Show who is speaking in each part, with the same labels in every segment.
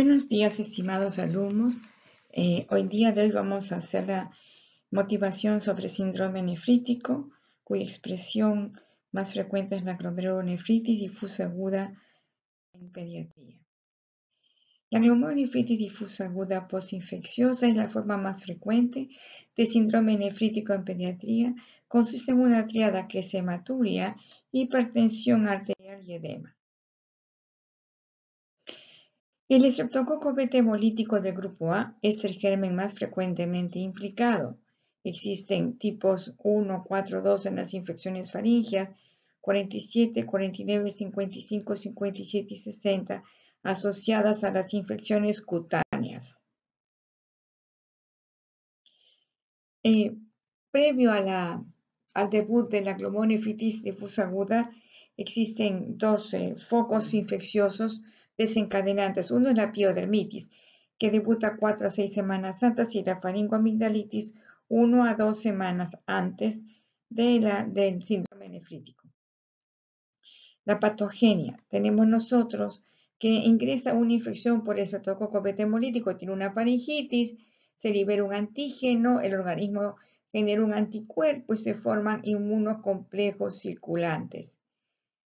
Speaker 1: Buenos días, estimados alumnos. Eh, hoy día de hoy vamos a hacer la motivación sobre síndrome nefrítico, cuya expresión más frecuente es la glomerulonefritis difusa aguda en pediatría. La glomerulonefritis difusa aguda postinfecciosa es la forma más frecuente de síndrome nefrítico en pediatría. Consiste en una triada que es hematuria, hipertensión arterial y edema. El estreptococo hemolítico del grupo A es el germen más frecuentemente implicado. Existen tipos 1, 4, 2 en las infecciones faringeas, 47, 49, 55, 57 y 60 asociadas a las infecciones cutáneas. Eh, previo al debut de la fitis difusa aguda, existen 12 focos infecciosos desencadenantes. Uno es la piodermitis, que debuta cuatro a seis semanas antes, y la faringoamigdalitis uno a dos semanas antes de la, del síndrome nefrítico. La patogenia. Tenemos nosotros que ingresa una infección por el beta tiene una faringitis, se libera un antígeno, el organismo genera un anticuerpo y se forman inmunocomplejos circulantes.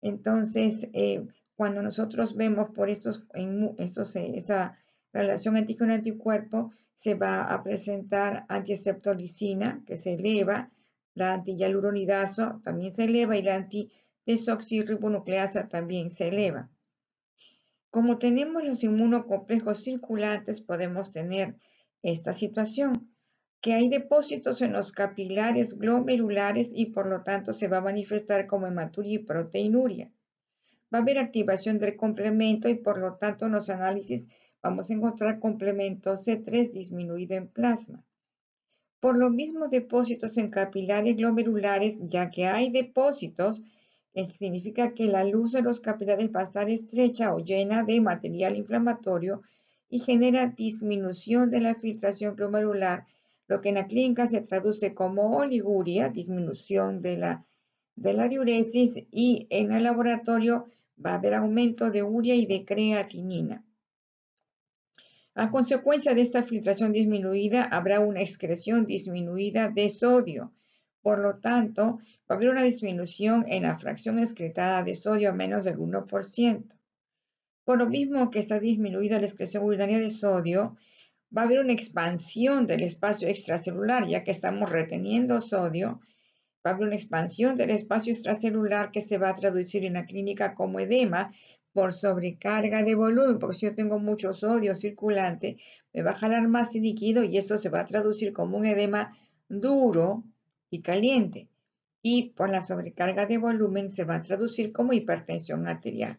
Speaker 1: Entonces, eh, cuando nosotros vemos por estos, en, estos eh, esa relación antígeno-anticuerpo, se va a presentar antiestreptolicina, que se eleva, la antihialuronidazo también se eleva y la antidesoxirribonucleasa también se eleva. Como tenemos los inmunocomplejos circulantes, podemos tener esta situación, que hay depósitos en los capilares glomerulares y por lo tanto se va a manifestar como hematuria y proteinuria va a haber activación del complemento y por lo tanto en los análisis vamos a encontrar complemento C3 disminuido en plasma. Por lo mismos depósitos en capilares glomerulares, ya que hay depósitos, eh, significa que la luz de los capilares va a estar estrecha o llena de material inflamatorio y genera disminución de la filtración glomerular, lo que en la clínica se traduce como oliguria, disminución de la, de la diuresis, y en el laboratorio Va a haber aumento de urea y de creatinina. A consecuencia de esta filtración disminuida, habrá una excreción disminuida de sodio. Por lo tanto, va a haber una disminución en la fracción excretada de sodio a menos del 1%. Por lo mismo que está disminuida la excreción urinaria de sodio, va a haber una expansión del espacio extracelular, ya que estamos reteniendo sodio una expansión del espacio extracelular que se va a traducir en la clínica como edema por sobrecarga de volumen, porque si yo tengo mucho sodio circulante, me va a jalar más líquido y eso se va a traducir como un edema duro y caliente. Y por la sobrecarga de volumen se va a traducir como hipertensión arterial.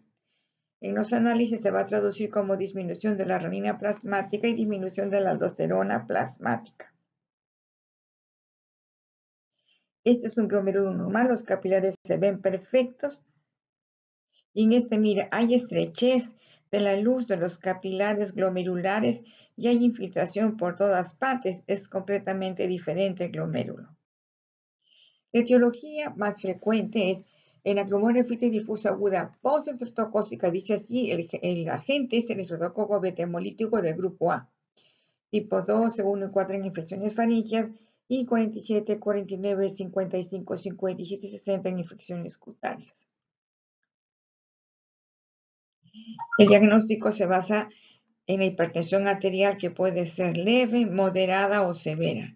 Speaker 1: En los análisis se va a traducir como disminución de la renina plasmática y disminución de la aldosterona plasmática. Este es un glomerulo normal, los capilares se ven perfectos. Y en este, mira, hay estrechez de la luz de los capilares glomerulares y hay infiltración por todas partes. Es completamente diferente el glomérulo. La etiología más frecuente es en glomerulofitis difusa aguda post-estreptocócica, Dice así, el, agente es el estreptococo betemolítico del grupo A. Tipo 2 1 y 4 en infecciones faringias, y 47, 49, 55, 57 y 60 en infecciones cutáneas. El diagnóstico se basa en la hipertensión arterial que puede ser leve, moderada o severa.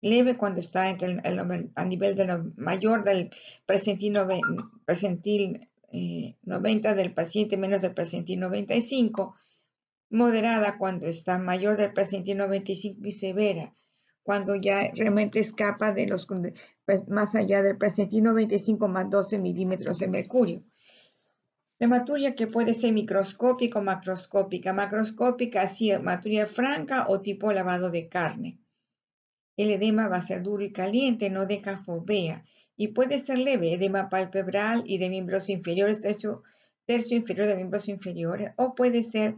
Speaker 1: Leve cuando está a nivel mayor del presentil 90 eh, del paciente menos del presentil 95. Moderada cuando está mayor del presentil 95 y severa cuando ya realmente escapa de los pues, más allá del presentino 25 más 12 milímetros de mercurio. Hematuria que puede ser microscópica o macroscópica. Macroscópica, así, hematuria franca o tipo lavado de carne. El edema va a ser duro y caliente, no deja fobea. Y puede ser leve, edema palpebral y de miembros inferiores, tercio inferior de miembros inferiores. O puede ser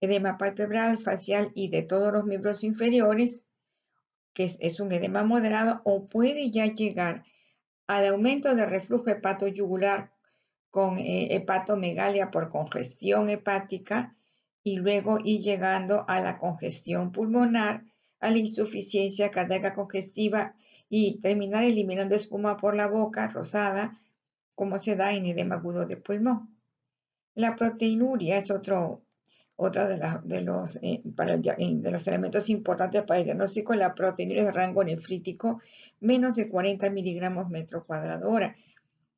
Speaker 1: edema palpebral, facial y de todos los miembros inferiores que es, un edema moderado, o puede ya llegar al aumento de reflujo yugular con eh, hepatomegalia por congestión hepática y luego ir llegando a la congestión pulmonar, a la insuficiencia cardíaca congestiva y terminar eliminando espuma por la boca rosada, como se da en edema agudo de pulmón. La proteinuria es otro otra eh, eh, de, los, elementos importantes para el diagnóstico es la proteína de rango nefrítico, menos de 40 miligramos metro cuadrado hora.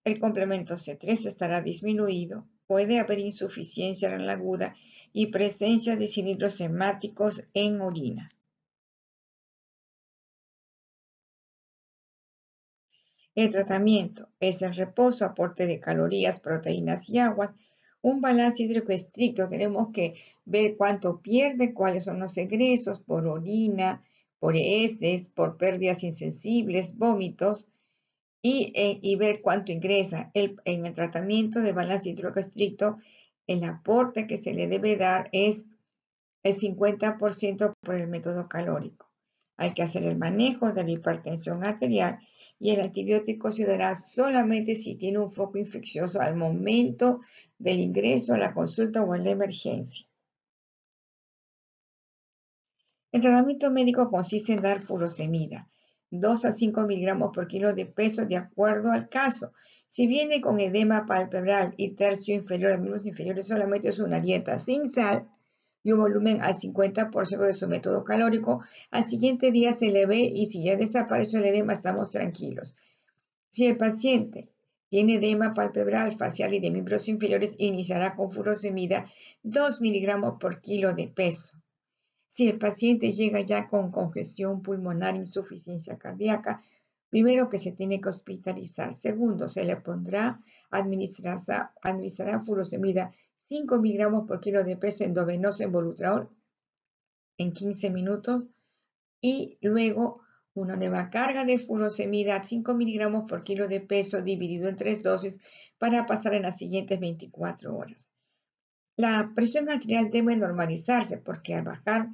Speaker 1: El complemento C3 estará disminuido, puede haber insuficiencia renal aguda y presencia de cilindros hemáticos en orina. El tratamiento es el reposo, aporte de calorías, proteínas y aguas, un balance hídrico estricto, tenemos que ver cuánto pierde, cuáles son los egresos por orina, por heces, por pérdidas insensibles, vómitos, y, eh, ver cuánto ingresa. en el tratamiento del balance hídrico estricto, el aporte que se le debe dar es el 50% por el método calórico. Hay que hacer el manejo de la hipertensión arterial y el antibiótico se dará solamente si tiene un foco infeccioso al momento del ingreso a la consulta o en la emergencia. El tratamiento médico consiste en dar furosemida, 2 a 5 miligramos por kilo de peso de acuerdo al caso. Si viene con edema palpebral y tercio inferior, menos inferiores, solamente es una dieta sin sal, y un volumen al 50% de su método calórico, al siguiente día se le ve y si ya desapareció el edema estamos tranquilos. Si el paciente tiene edema palpebral, facial y de miembros inferiores, iniciará con furosemida 2 miligramos por kilo de peso. Si el paciente llega ya con congestión pulmonar, insuficiencia cardíaca, primero que se tiene que hospitalizar. Segundo, se le pondrá, administrará furosemida 5 miligramos por kilo de peso endovenoso en en 15 minutos y luego una nueva carga de furosemida 5 miligramos por kilo de peso dividido en tres dosis para pasar en las siguientes 24 horas. La presión arterial debe normalizarse porque al bajar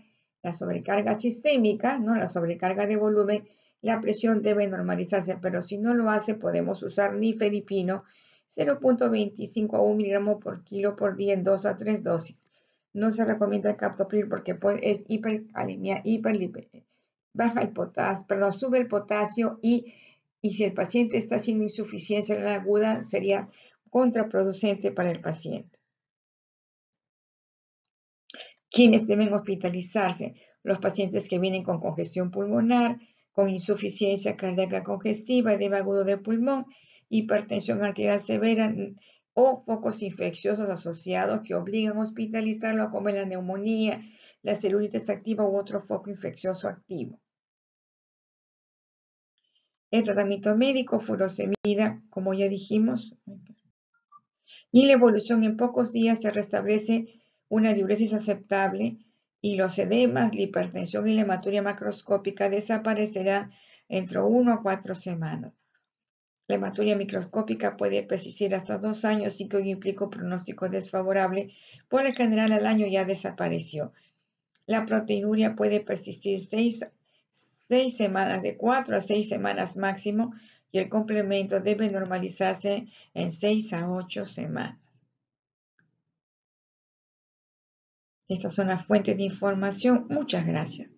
Speaker 1: la sobrecarga sistémica, no la sobrecarga de volumen, la presión debe normalizarse, pero si no lo hace podemos usar nifedipino 0.25 a 1 miligramo por kilo por día en 2 a 3 dosis. No se recomienda el captopril porque pues, es hiperalimia baja el potasio, perdón, sube el potasio y, y si el paciente está sin insuficiencia aguda sería contraproducente para el paciente. ¿Quiénes deben hospitalizarse? Los pacientes que vienen con congestión pulmonar, con insuficiencia cardíaca congestiva, y edema agudo de pulmón, hipertensión arterial severa o focos infecciosos asociados que obligan a hospitalizarlo, como la neumonía, la celulitis activa u otro foco infeccioso activo. El tratamiento médico, furosemida, como ya dijimos, y la evolución en pocos días se restablece una diuresis aceptable y los edemas, la hipertensión y la hematuria macroscópica desaparecerán entre 1 a 4 semanas. La hematuria microscópica puede persistir hasta dos años y que hoy implica un pronóstico desfavorable. Por lo general, al año ya desapareció. La proteinuria puede persistir seis, seis semanas, de cuatro a seis semanas máximo, y el complemento debe normalizarse en seis a ocho semanas. Estas son las fuentes de información. Muchas gracias.